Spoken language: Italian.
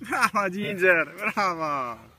Brava Ginger, brava!